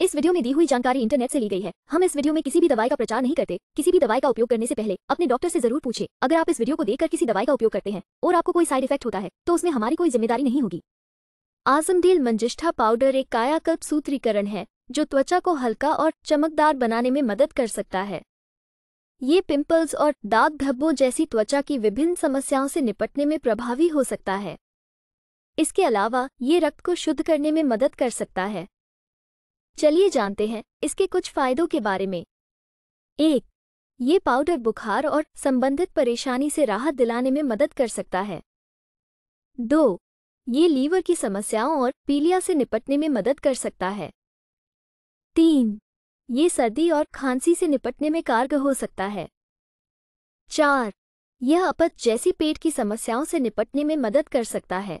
इस वीडियो में दी हुई जानकारी इंटरनेट से ली गई है हम इस वीडियो में किसी भी दवाई का प्रचार नहीं करते किसी भी दवाई का उपयोग करने से पहले अपने डॉक्टर से जरूर पूछे अगर आप इस वीडियो को देखकर किसी दवाई का उपयोग करते हैं और आपको कोई साइड इफेक्ट होता है तो उसमें हमारी कोई जिम्मेदारी नहीं होगी आजमडील मंजिष्ठा पाउडर एक कायाकल्प सूत्रीकरण है जो त्वचा को हल्का और चमकदार बनाने में मदद कर सकता है ये पिंपल्स और दाग धब्बों जैसी त्वचा की विभिन्न समस्याओं से निपटने में प्रभावी हो सकता है इसके अलावा ये रक्त को शुद्ध करने में मदद कर सकता है चलिए जानते हैं इसके कुछ फायदों के बारे में एक ये पाउडर बुखार और संबंधित परेशानी से राहत दिलाने में मदद कर सकता है दो ये लीवर की समस्याओं और पीलिया से निपटने में मदद कर सकता है तीन ये सर्दी और खांसी से निपटने में कारगर हो सकता है चार यह अपच जैसी पेट की समस्याओं से निपटने में मदद कर सकता है